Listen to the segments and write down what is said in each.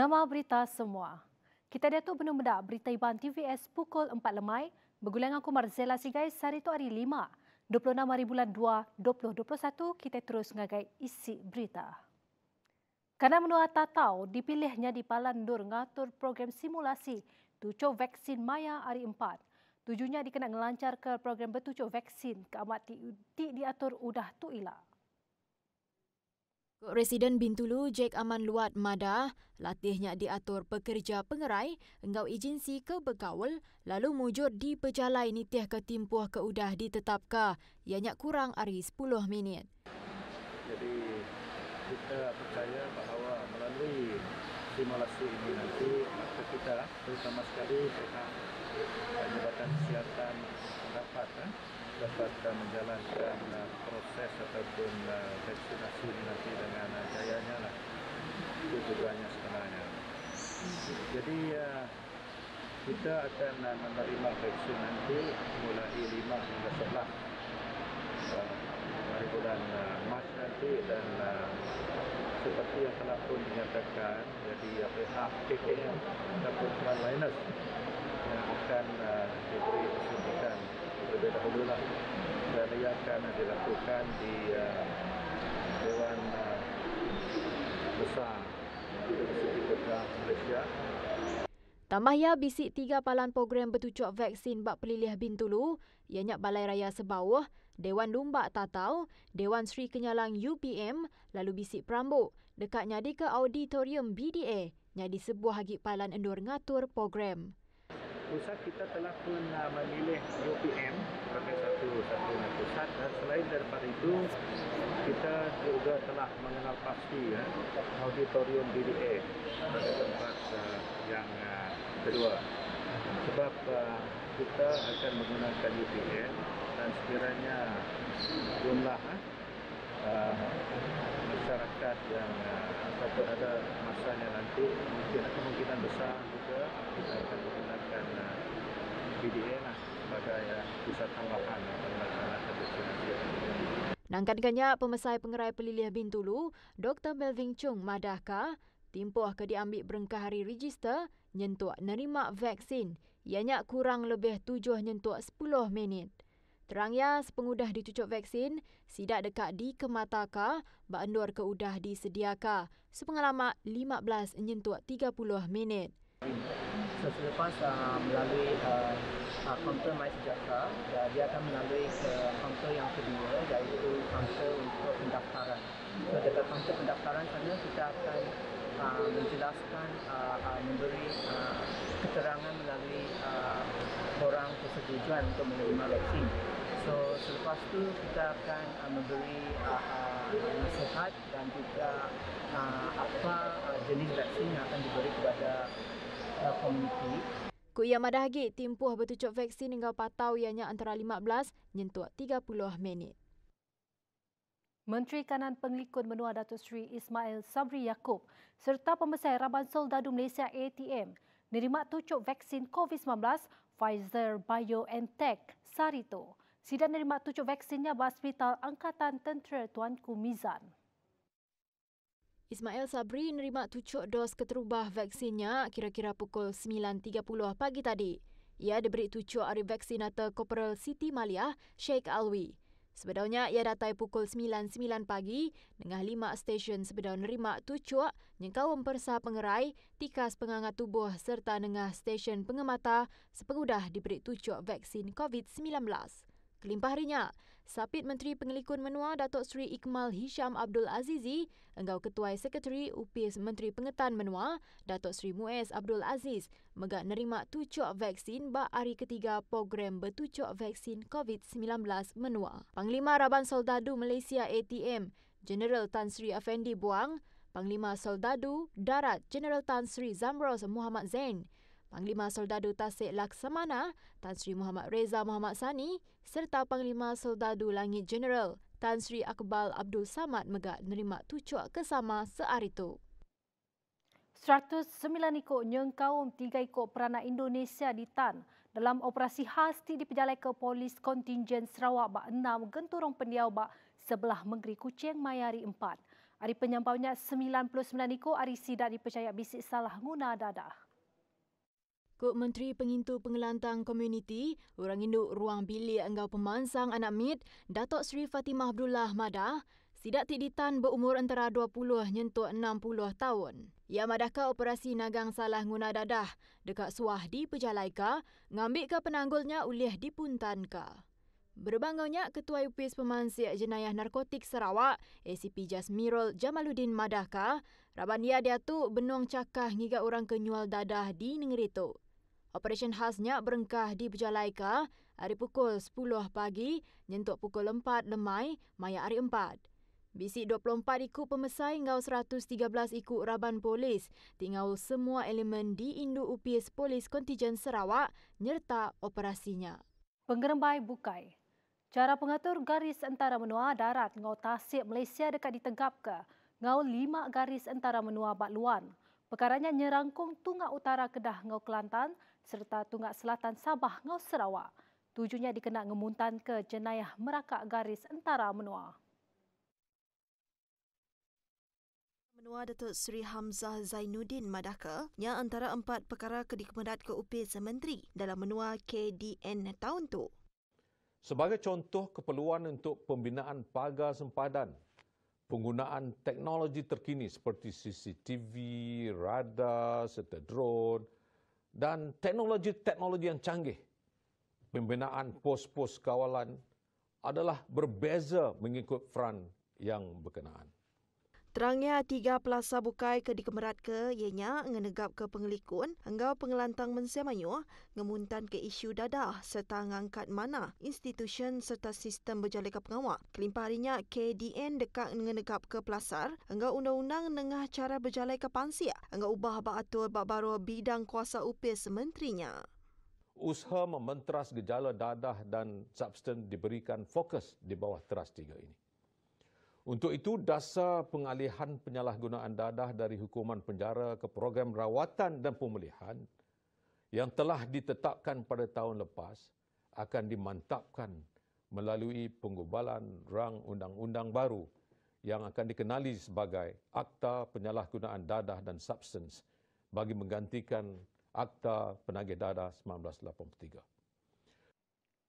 Nama berita semua. Kita datuk benar benda berita Iban TVS pukul 4 lemai. Bergulang aku Marzela si guys hari itu hari 5. 26 hari bulan 2, 2021, kita terus mengagai isi berita. Karena menua tahu dipilihnya di Palandur ngatur program simulasi tujuh vaksin Maya hari 4. Tujuhnya dikenal ngelancar ke program bertujuh vaksin ke amat ti, diatur udah tu ilah. Residen Bintulu, Jake Aman Luat Mada, latihnya diatur pekerja pengerai, engau agensi ke begawal, lalu mujur di pejalai nitih ke timpuh ke udah ditetapka, ianya kurang hari 10 minit. Jadi kita percaya bahawa di Malasu ini nanti maka kita terutama sekali kita eh, jabatan kesihatan eh, dapat eh, dapat uh, menjalankan uh, proses ataupun uh, vaksinasi ini nanti dengan uh, jayanya lah itu tujuannya sebenarnya. Jadi uh, kita akan uh, menerima vaksin nanti mulai 5 hingga 11 Tapi yang telah pun dinyatakan jadi apa pihak KPM kan, ataupun Tuan Linus yang akan uh, diberi kesempatan lebih dahulu lah dan ia akan dilakukan di uh, Dewan uh, Besar Universiti Kota Malaysia. Tambah ya bisik tiga palan program bertucuk vaksin bak pelilih Bintulu, ianya Balai Raya Sebawah, Dewan Lumbak Tatau, Dewan Sri Kenyalang UPM lalu bisik perambuk dekat nyadika auditorium BDA nyadi sebuah hagi palan endur ngatur program. Pusat kita telah pun memilih UPM sebagai satu satu pusat dan selain daripada itu kita juga telah mengenal pasti ya auditorium BDA sebagai tempat eh, yang eh, kedua sebab eh, kita akan menggunakan UPM dan sekiranya jumlah eh, uh, masyarakat yang uh, ataupun uh, ada masanya nanti mungkin kemungkinan besar juga kita akan menggunakan uh, lah sebagai uh, pusat tambahan untuk melaksanakan destinasi. Nangkankannya pemesai pengerai pelilih Bintulu, Dr. Melving Chung Madaka, timpuh ke diambil berengkah hari register nyentuh nerima vaksin ianya kurang lebih tujuh nyentuh sepuluh minit. Terangnya, sepengudah pengudah dicucuk vaksin, sidak dekat di Kemataka, bandur ke udah di Sediaka. Sepengalamat 15 nyentuk 30 minit. selepas uh, melalui uh, uh, kaunter MySejahtera, uh, dia akan melalui ke kaunter yang kedua, iaitu kaunter untuk pendaftaran. So, dekat kaunter pendaftaran sana, kita akan uh, menjelaskan, uh, uh, memberi uh, keterangan melalui uh, orang persetujuan untuk menerima vaksin. So selepas tu kita akan uh, memberi uh, uh, nasihat dan juga uh, apa uh, jenis vaksin yang akan diberi kepada uh, komuniti. Kuk Yang Madahagi timpuh bertucuk vaksin hingga patau ianya antara 15 nyentuk 30 minit. Menteri Kanan Penglikut Menua Datuk Seri Ismail Sabri Yaakob serta Pembesar Raban Soldadu Malaysia ATM menerima tucuk vaksin COVID-19 Pfizer BioNTech Sarito sidang nerima tujuh vaksinnya di Hospital Angkatan Tentera Tuanku Mizan. Ismail Sabri nerima tujuh dos keterubah vaksinnya kira-kira pukul 9.30 pagi tadi. Ia diberi tujuh hari vaksinator Korporal Siti Maliah, Sheikh Alwi. Sebenarnya, ia datai pukul 9.09 pagi dengan lima stesen sebedau nerima tujuh yang nyengkau mempersah pengerai, tikas pengangat tubuh serta dengan stesen pengemata sepengudah diberi tujuh vaksin COVID-19. Kelimpah harinya, Sapit Menteri Pengelikun Menua Datuk Seri Iqmal Hisham Abdul Azizi, enggau Ketua Sekretari UPIS Menteri Pengetan Menua Datuk Seri Muaz Abdul Aziz megak nerima tucuk vaksin bak hari ketiga program bertucuk vaksin COVID-19 Menua. Panglima Raban Soldadu Malaysia ATM, General Tan Sri Afendi Buang, Panglima Soldadu Darat General Tan Sri Zamros Muhammad Zain, Panglima Soldadu Tasik Laksamana Tan Sri Muhammad Reza Muhammad Sani serta Panglima Soldadu Langit General Tan Sri Akbal Abdul Samad Megat menerima tucuk kesama sehari itu. 109 ikut nyengkaum 3 ikut perana Indonesia di tan dalam operasi khas di dipejalai ke polis kontingen Sarawak Bak 6 Genturong Pendiau Bak sebelah Menggeri Kucing Mayari 4. Hari penyampaunya 99 ikut hari sidak dipercaya bisik salah guna dadah. Kut Menteri Pengintu Pengelantang Komuniti, Orang Induk Ruang Bilik Enggau Pemansang Anak Mit, Datuk Seri Fatimah Abdullah Madah, Sidak Tiditan berumur antara 20 nyentuh 60 tahun. Ia madahkan operasi nagang salah guna dadah dekat suah di Pejalaika, ngambil ke penanggulnya oleh dipuntan Berbangganya Ketua UPS Pemansik Jenayah Narkotik Sarawak, ACP Jasmirul Jamaluddin Madahka, Rabania dia tu benung cakah ngiga orang kenyual dadah di negeri tu. Operation khasnya berengkah di Pejalaika hari pukul 10 pagi nyentuk pukul 4 lemai maya hari 4. BC 24 ikut pemesai ngau 113 ikut raban polis tinggau semua elemen di Indu UPS Polis Kontijen Sarawak nyerta operasinya. Penggerembai Bukai Cara pengatur garis antara menua darat ngau Tasik Malaysia dekat ditegap ke ngau lima garis antara menua Batluan. luar. Pekarannya nyerangkong Tungak Utara Kedah Ngau Kelantan serta Tungak Selatan Sabah Ngau Sarawak. Tujuhnya dikenal ngemuntan ke jenayah merakak garis antara menua. Menua Datuk Seri Hamzah Zainuddin Madaka yang antara empat perkara kedikmenat ke UPI Sementeri dalam menua KDN tahun itu. Sebagai contoh keperluan untuk pembinaan pagar sempadan penggunaan teknologi terkini seperti CCTV, radar, serta drone dan teknologi-teknologi yang canggih. Pembinaan pos-pos kawalan adalah berbeza mengikut front yang berkenaan. Terangnya tiga pelasa bukai ke dikemerat ke ianya ngenegap ke pengelikun, enggau pengelantang mensia mayu, ngemuntan ke isu dadah serta ngangkat mana institusi serta sistem berjalan ke pengawak. Kelimpah harinya KDN dekat ngenegap ke pelasar, enggau undang-undang nengah cara berjalan ke pansia, enggau ubah bak atur bak bidang kuasa upis menterinya. Usaha mementeras gejala dadah dan substan diberikan fokus di bawah teras tiga ini. Untuk itu, dasar pengalihan penyalahgunaan dadah dari hukuman penjara ke program rawatan dan pemulihan yang telah ditetapkan pada tahun lepas akan dimantapkan melalui penggubalan rang undang-undang baru yang akan dikenali sebagai Akta Penyalahgunaan Dadah dan Substance bagi menggantikan Akta Penagih Dadah 1983.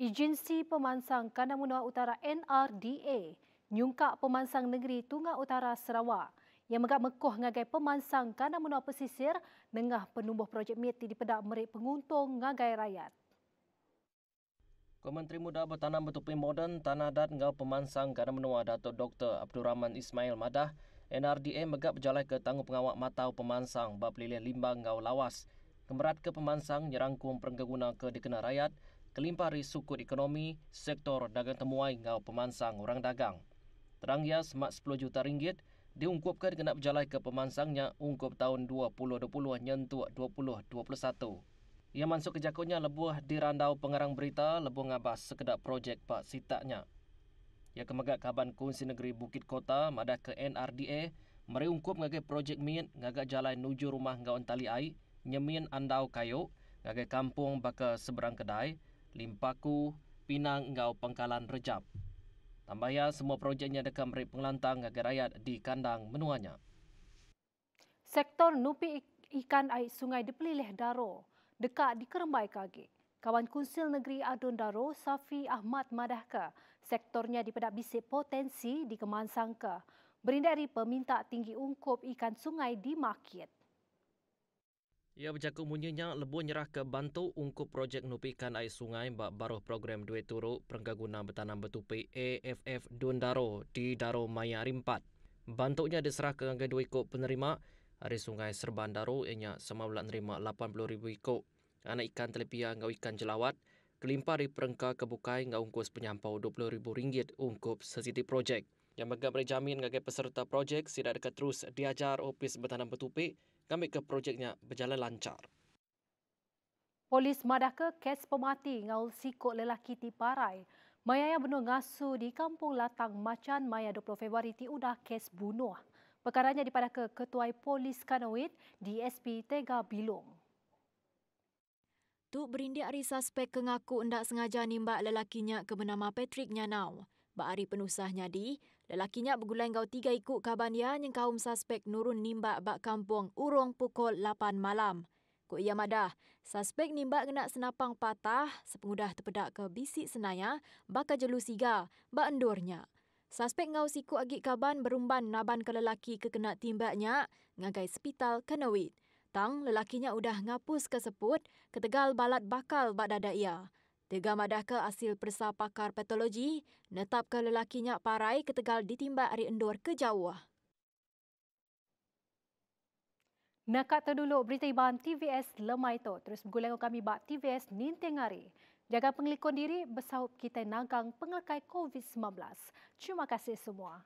Agensi Pemansang Kandang Menua Utara NRDA nyungkak pemansang negeri Tunga Utara Sarawak yang megak mekoh ngagai pemansang kanan menua pesisir nengah penumbuh projek miti di pedak merik penguntung ngagai rakyat. Kementeri Muda Bertanam Bertupi Modern Tanah Dat ngau pemansang kanan menua Dato' Dr. Abdul Rahman Ismail Madah NRDA megak berjalan ke tanggung pengawak matau pemansang bab lilih limbang ngau lawas. Kemerat ke pemansang nyerangkum perengguna ke dikena rakyat kelimpari sukut ekonomi sektor dagang temuai ngau pemansang orang dagang. Terang semak 10 juta ringgit diungkupkan kena berjalan ke pemansangnya ungkup tahun 2020 nyentuk 2021. Ia masuk ke jakonya lebuh di randau pengarang berita lebuh ngabas sekedar projek Pak Sitaknya. Ia kemegak kaban kunci negeri Bukit Kota madah ke NRDA meriungkup ngagai projek min ngagak jalan nuju rumah ngawan tali air nyemin andau kayu ngagai kampung bakal seberang kedai limpaku pinang ngau pengkalan rejab. Tambahnya, semua projeknya dekat merik pengelantang agar rakyat di kandang menuanya. Sektor nupi ikan air sungai di Pelilih Daro, dekat di Kerembai Kage. Kawan Kunsil Negeri Adun Daro, Safi Ahmad Madahka, sektornya dipedak bisik potensi di Kemansangka. Berindari peminta tinggi ungkup ikan sungai di makit. Ia bercakap munyinya lebuh nyerah ke bantu ungkup projek nupikan air sungai bak baru program duit turu perengkaguna bertanam betupi AFF Dundaro di Daro Maya Rimpat. Bantuknya diserah ke angka dua ikut penerima air sungai Serban Daro ianya sama bulan nerima 80,000 ikut. Anak ikan telepia ngau ikan jelawat kelimpah di perengka kebukai ngau ungkus penyampau rm ringgit ungkup sesiti projek. Yang bagai jamin ngagai peserta projek tidak dekat terus diajar opis bertanam betupi ngambil ke projeknya berjalan lancar. Polis madah ke kes pemati ngaul sikut lelaki di Parai. Mayaya bunuh ngasu di Kampung Latang Macan Maya 20 Februari ti udah kes bunuh. Perkaranya dipada ke Ketua Polis Kanawit DSP Tega Bilong. Tuk berindik hari suspek kengaku hendak sengaja nimbak lelakinya ke bernama Patrick Nyanau. Bahari penusah nyadi, Lelakinya bergulang gau tiga ikut kaban kabania yang kaum suspek nurun nimbak bak kampung urung pukul 8 malam. Ku ia madah, suspek nimbak kena senapang patah sepengudah terpedak ke bisik senaya bakal jelu siga bak endurnya. Suspek ngau siku agi kaban berumban naban ke lelaki ke kena timbaknya ngagai spital kenawit. Tang lelakinya udah ngapus keseput ketegal balat bakal bak dada ia. Tegak madaka hasil periksa pakar patologi, netap ke lelakinya parai ketegal ditimba hari endur ke Jawa. Nak kata dulu berita iban TVS lemah itu. Terus bergulang kami bak TVS Nintengari. Jaga pengelikon diri, bersahup kita nagang pengelakai COVID-19. Terima kasih semua.